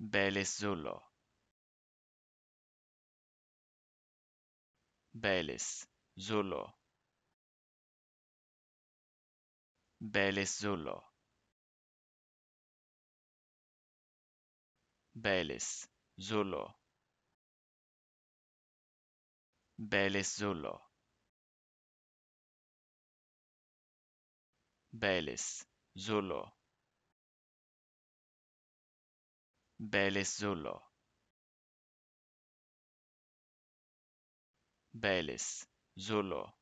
Belisulo. Belis Zulo. Belis Zulo. Belis Zulo. Belis Zulo. Belis Zulo. Belis, Zulo. Belis Zulo. Belis Zulo.